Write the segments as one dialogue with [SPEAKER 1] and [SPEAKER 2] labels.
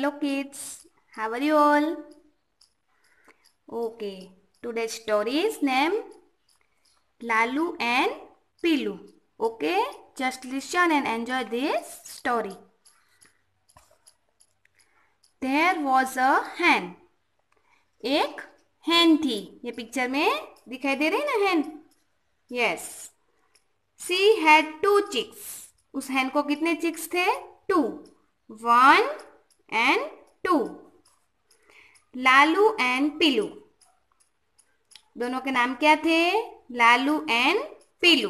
[SPEAKER 1] hello kids how are you all okay today's story is named lalu and pilu okay just listen and enjoy this story there was a hen एक हैन थी ये picture में दिखाई दे रही ना hen yes she had two chicks उस hen को कितने चिक्स थे two one and two Lalu and Pilu दोनों के नाम क्या थे Lalu and Pilu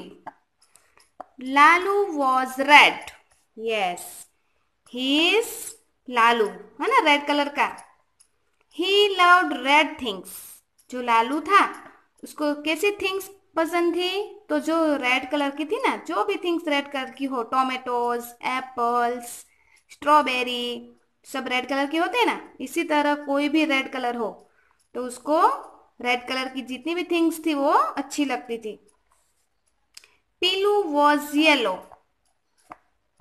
[SPEAKER 1] Lalu was red yes he is Lalu है ना रेड कलर का ही लव्ड रेड थिंग्स जो लालू था उसको कैसी थिंग्स पसंद थी तो जो रेड कलर की थी ना जो भी थिंग्स रेड कलर की हो टोमेटोज एप्पल्स स्ट्रॉबेरी सब रेड कलर के होते हैं ना इसी तरह कोई भी रेड कलर हो तो उसको रेड कलर की जितनी भी थिंग्स थी वो अच्छी लगती थी Pilu was yellow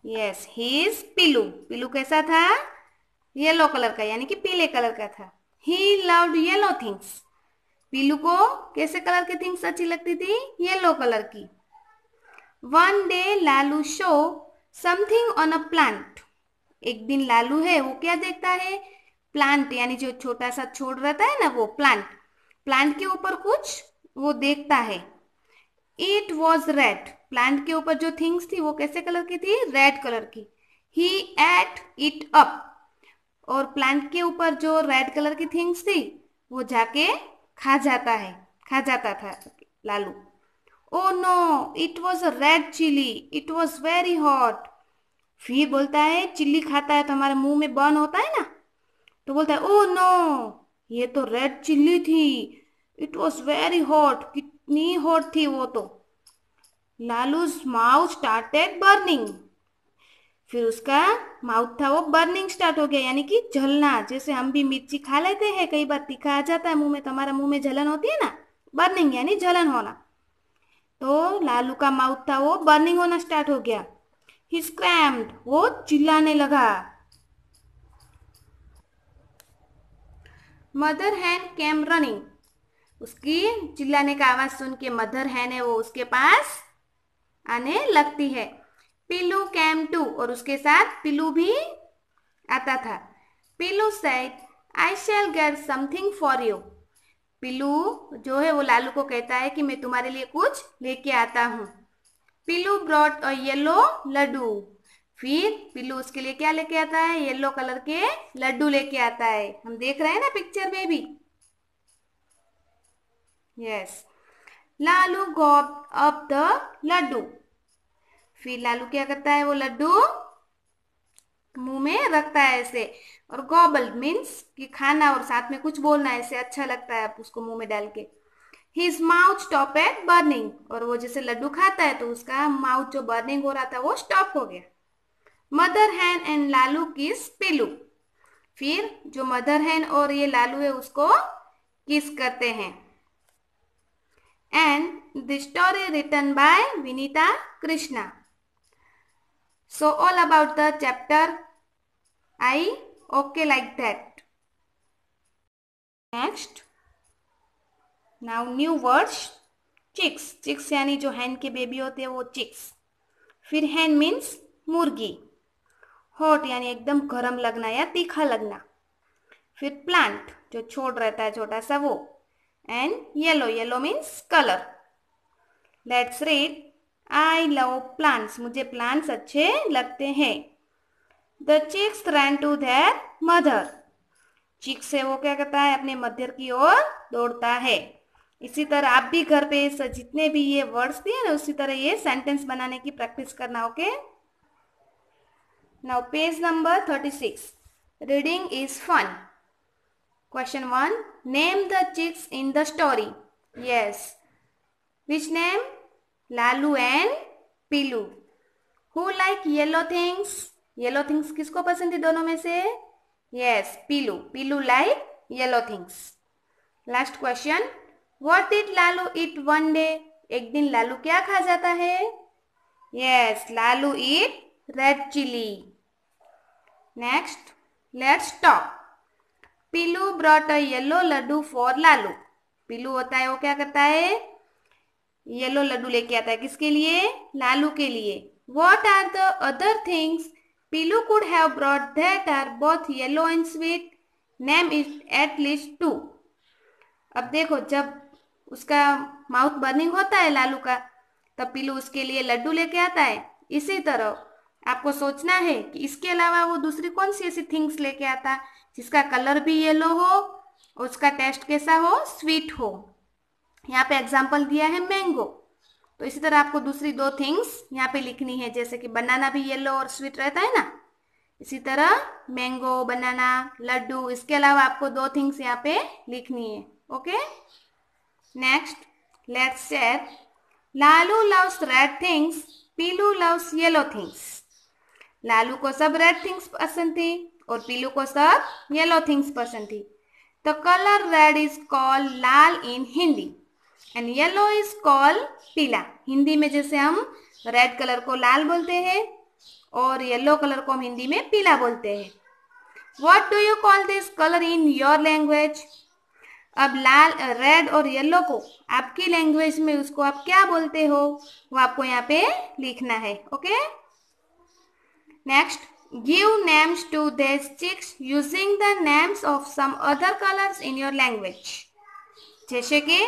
[SPEAKER 1] yes he's Pilu Pilu कैसा था येलो कलर का यानी कि पीले कलर का था he loved yellow things Pilu को कैसे कलर की थिंग्स अच्छी लगती थी येलो कलर की one day Lalu saw something on a plant एक दिन लालू है वो क्या देखता है प्लांट यानी जो छोटा सा छोड़ रहता है ना वो प्लांट प्लांट के ऊपर कुछ वो देखता है इट वॉज रेड प्लांट के ऊपर जो थिंग्स थी वो कैसे कलर की थी रेड कलर की ही एट इट अप और प्लांट के ऊपर जो रेड कलर की थिंग्स थी वो जाके खा जाता है खा जाता था Lalu oh no it was a red chilli it was very hot फिर बोलता है चिल्ली खाता है तो हमारे मुंह में बर्न होता है ना तो बोलता है ओ नो ये तो रेड चिल्ली थी इट वॉज वेरी हॉट कितनी हॉट थी वो तो लालूज माउथ स्टार्टेड बर्निंग फिर उसका माउथ था वो बर्निंग स्टार्ट हो गया यानी कि जलना जैसे हम भी मिर्ची खा लेते हैं कई बार तीखा आ जाता है मुंह में तुम्हारा तो मुंह में जलन होती है ना बर्निंग यानी जलन होना तो लालू का माउथ था वो बर्निंग होना स्टार्ट हो गया ही स्क्रैम्ड वो चिल्लाने लगा मदर हैन केम रनिंग उसकी चिल्लाने का आवाज सुन के मदर हैन है वो उसके पास आने लगती है पिल्लू कैम टू और उसके साथ पिल्लू भी आता था Pilu said I shall get something for you Pilu जो है वो लालू को कहता है कि मैं तुम्हारे लिए कुछ लेके आता हूँ पिलू ब्रॉट अ येलो लड्डू फिर पिल्लू उसके लिए क्या लेके आता है येलो कलर के लड्डू लेके आता है हम देख रहे हैं ना पिक्चर में भी yes Lalu gobbled up the laddoo फिर लालू क्या करता है वो लड्डू मुंह में रखता है ऐसे और गॉबल मीन्स कि खाना और साथ में कुछ बोलना ऐसे अच्छा लगता है उसको मुंह में डाल के his mouth stop at burning और वो जैसे लड्डू खाता है तो उसका माउथ जो बर्निंग हो रहा था वो स्टॉप हो गया मदर हैन एंड लालू किस पिलू फिर जो मदर हैन और ये लालू है उसको किस करते हैं and the story written by Vinita Krishna so all about the chapter i okay like that next now new words chicks chicks यानी जो हैन के बेबी होते हैं वो चिक्स फिर हैन मीन्स मुर्गी हॉट यानी एकदम गर्म लगना या तीखा लगना फिर प्लांट जो छोड़ रहता है छोटा सा वो and yellow yellow means colour let's read I love plants मुझे प्लांट्स अच्छे लगते हैं the chicks ran to their mother chicks से वो क्या करता है अपने मदर की ओर दौड़ता है इसी तरह आप भी घर पे जितने भी ये वर्ड्स दिए ना उसी तरह ये सेंटेंस बनाने की प्रैक्टिस करना okay now page number thirty six reading is fun question one name the chicks in the story yes which name Lalu and Pilu who like yellow things yellow things किसको पसंद है दोनों में से yes Pilu Pilu like yellow things last question what eat Lalu eat one day एक दिन लालू क्या खा जाता है yes Lalu eat red chilli next let's talk Pilu brought a yellow laddoo for Lalu Pilu होता है वो क्या करता है येलो लड्डू लेके आता है किसके लिए लालू के लिए what are the other things Pilu could have brought that are both yellow and sweet name is at least two अब देखो जब उसका माउथ बर्निंग होता है लालू का तब पीलू उसके लिए लड्डू लेके आता है इसी तरह आपको सोचना है कि इसके अलावा वो दूसरी कौन सी ऐसी थिंग्स लेके आता जिसका कलर भी येलो हो और उसका टेस्ट कैसा हो स्वीट हो यहाँ पे एग्जाम्पल दिया है मैंगो तो इसी तरह आपको दूसरी दो थिंग्स यहाँ पे लिखनी है जैसे कि बनाना भी येलो और स्वीट रहता है ना इसी तरह मैंगो बनाना लड्डू इसके अलावा आपको दो थिंग्स यहाँ पे लिखनी है okay Next, let's say Lalu loves red things, Pilu loves yellow things. Lalu को सब रेड थिंग्स पसंद थी और पीलू को सब येलो थिंग्स पसंद थी the colour red is called lal in Hindi and yellow is called peela Hindi में जैसे हम रेड कलर को लाल बोलते हैं और येलो कलर को हम हिंदी में पीला बोलते हैं what do you call this colour in your language अब लाल रेड और येलो को आपकी लैंग्वेज में उसको आप क्या बोलते हो वो आपको यहाँ पे लिखना है okay next give names to their chicks using the names of some other colours in your language जैसे कि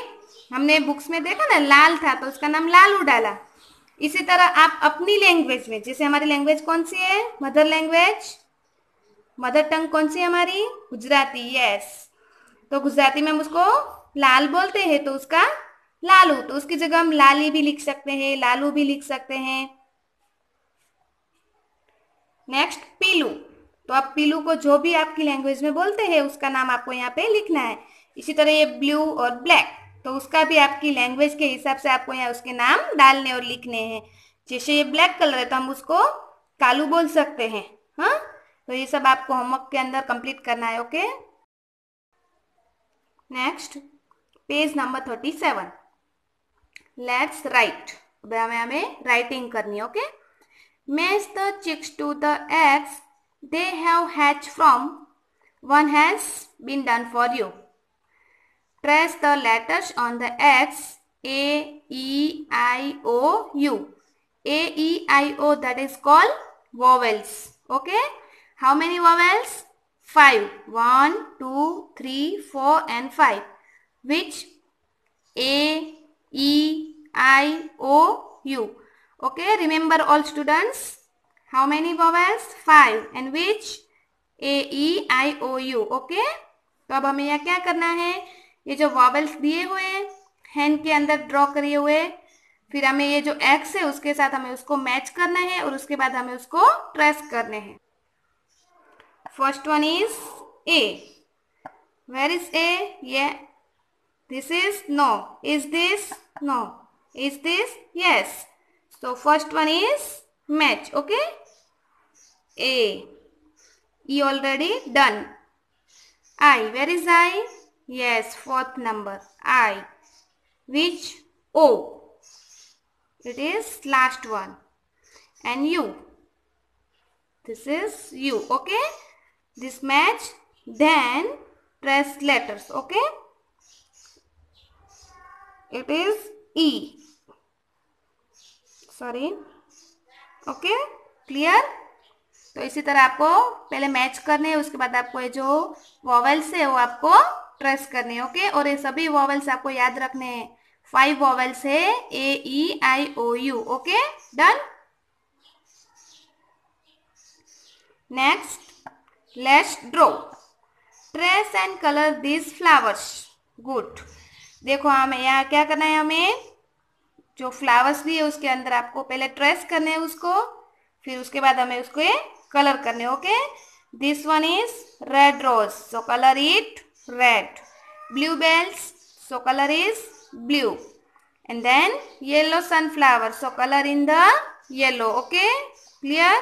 [SPEAKER 1] हमने बुक्स में देखा ना लाल था तो उसका नाम लालू डाला इसी तरह आप अपनी लैंग्वेज में जैसे हमारी लैंग्वेज कौन सी है मदर लैंग्वेज मदर टंग कौन सी है हमारी गुजराती यस तो गुजराती में हम उसको लाल बोलते हैं तो उसका लालू तो उसकी जगह हम लाली भी लिख सकते हैं लालू भी लिख सकते हैं नेक्स्ट पीलू तो आप पीलू को जो भी आपकी लैंग्वेज में बोलते हैं उसका नाम आपको यहाँ पे लिखना है इसी तरह ये ब्लू और ब्लैक तो उसका भी आपकी लैंग्वेज के हिसाब से आपको यहाँ उसके नाम डालने और लिखने हैं जैसे ये ब्लैक कलर है तो हम उसको कालू बोल सकते हैं हाँ तो ये सब आपको होमवर्क के अंदर कंप्लीट करना है okay next page number 37 let's write अब हमें हमें राइटिंग करनी है okay maze the chicks to the eggs they have hatch from one has been done for you press the letters on the eggs A E I O U A E I O that is called vowels okay how many vowels five. One, two, three, four, and five. Which A, E, I, O, U. Okay, remember all students. How many vowels? Five. And which? A, E, I, O, U. Okay. तो अब हमें यह क्या करना है ये जो vowels दिए हुए हैं हैंड के अंदर ड्रॉ करिए हुए फिर हमें ये जो एक्स है उसके साथ हमें उसको मैच करना है और उसके बाद हमें उसको ट्रेस करने हैं First one is A. Where is A? Yeah. This is no. Is this? No. Is this? Yes. So first one is match. Okay. A. E already done. I. Where is I? Yes. Fourth number. I. Which? O. It is last one. And U. This is U. Okay. this match then press letters okay it is e sorry okay clear तो इसी तरह आपको पहले match करने उसके बाद आपको ये जो वॉवेल्स है वो आपको ट्रेस करने ओके और ये सभी वॉवेल्स आपको याद रखने हैं फाइव वॉवेल्स है A E I O U okay done next let's draw trace and colour this flowers good देखो हमें यहाँ क्या करना है हमें जो फ्लावर्स भी है उसके अंदर आपको पहले ट्रेस करने है उसको फिर उसके बाद हमें उसको कलर करने okay this one is red rose so colour it red blue bells so colour is blue and then yellow sunflower so colour in the yellow okay clear